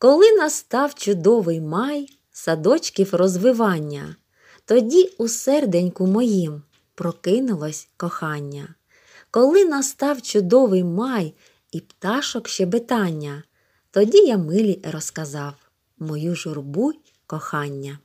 Коли настав чудовий май садочків розвивання, тоді у серденьку моїм прокинулось кохання. Коли настав чудовий май і пташок щебетання, тоді я милі розказав мою журбу кохання.